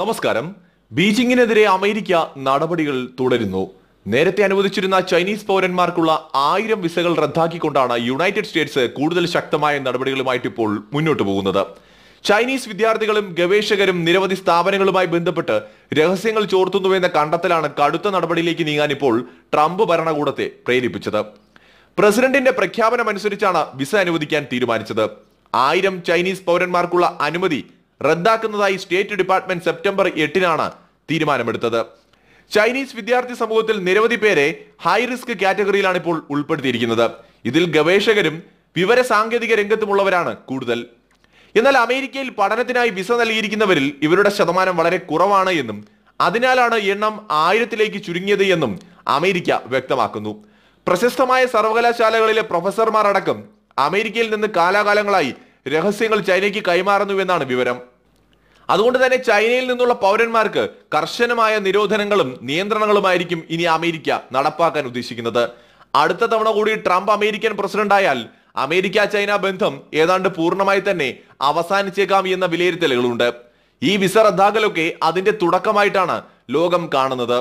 നമസ്കാരം ബീജിംഗിനെതിരെ അമേരിക്ക നടപടികൾ തുടരുന്നു നേരത്തെ അനുവദിച്ചിരുന്ന ചൈനീസ് പൗരന്മാർക്കുള്ള ആയിരം വിസകൾ റദ്ദാക്കിക്കൊണ്ടാണ് യുണൈറ്റഡ് സ്റ്റേറ്റ്സ് കൂടുതൽ ശക്തമായ നടപടികളുമായിട്ട് ഇപ്പോൾ മുന്നോട്ട് പോകുന്നത് ചൈനീസ് വിദ്യാർത്ഥികളും ഗവേഷകരും നിരവധി സ്ഥാപനങ്ങളുമായി ബന്ധപ്പെട്ട് രഹസ്യങ്ങൾ ചോർത്തുന്നുവെന്ന കണ്ടെത്തലാണ് കടുത്ത നടപടിയിലേക്ക് നീങ്ങാൻ ഇപ്പോൾ ട്രംപ് ഭരണകൂടത്തെ പ്രേരിപ്പിച്ചത് പ്രസിഡന്റിന്റെ പ്രഖ്യാപനം അനുസരിച്ചാണ് വിസ അനുവദിക്കാൻ തീരുമാനിച്ചത് ആയിരം ചൈനീസ് പൗരന്മാർക്കുള്ള അനുമതി റദ്ദാക്കുന്നതായി സ്റ്റേറ്റ് ഡിപ്പാർട്ട്മെന്റ് സെപ്റ്റംബർ എട്ടിനാണ് തീരുമാനമെടുത്തത് ചൈനീസ് വിദ്യാർത്ഥി സമൂഹത്തിൽ നിരവധി പേരെ ഹൈ റിസ്ക് കാറ്റഗറിയിലാണ് ഇപ്പോൾ ഉൾപ്പെടുത്തിയിരിക്കുന്നത് ഇതിൽ ഗവേഷകരും വിവര സാങ്കേതിക രംഗത്തുമുള്ളവരാണ് കൂടുതൽ എന്നാൽ അമേരിക്കയിൽ പഠനത്തിനായി വിസ നൽകിയിരിക്കുന്നവരിൽ ഇവരുടെ ശതമാനം വളരെ കുറവാണ് എന്നും അതിനാലാണ് എണ്ണം ആയിരത്തിലേക്ക് ചുരുങ്ങിയത് എന്നും അമേരിക്ക വ്യക്തമാക്കുന്നു പ്രശസ്തമായ സർവകലാശാലകളിലെ പ്രൊഫസർമാർ അടക്കം അമേരിക്കയിൽ നിന്ന് കാലാകാലങ്ങളായി രഹസ്യങ്ങൾ ചൈനയ്ക്ക് കൈമാറുന്നുവെന്നാണ് വിവരം അതുകൊണ്ട് തന്നെ ചൈനയിൽ നിന്നുള്ള പൗരന്മാർക്ക് കർശനമായ നിരോധനങ്ങളും നിയന്ത്രണങ്ങളുമായിരിക്കും ഇനി അമേരിക്ക നടപ്പാക്കാൻ ഉദ്ദേശിക്കുന്നത് അടുത്ത തവണ കൂടി ട്രംപ് അമേരിക്കൻ പ്രസിഡന്റായാൽ അമേരിക്ക ചൈന ബന്ധം ഏതാണ്ട് പൂർണ്ണമായി തന്നെ അവസാനിച്ചേക്കാം എന്ന വിലയിരുത്തലുകളുണ്ട് ഈ വിസ റദ്ദാക്കലൊക്കെ അതിന്റെ തുടക്കമായിട്ടാണ് ലോകം കാണുന്നത്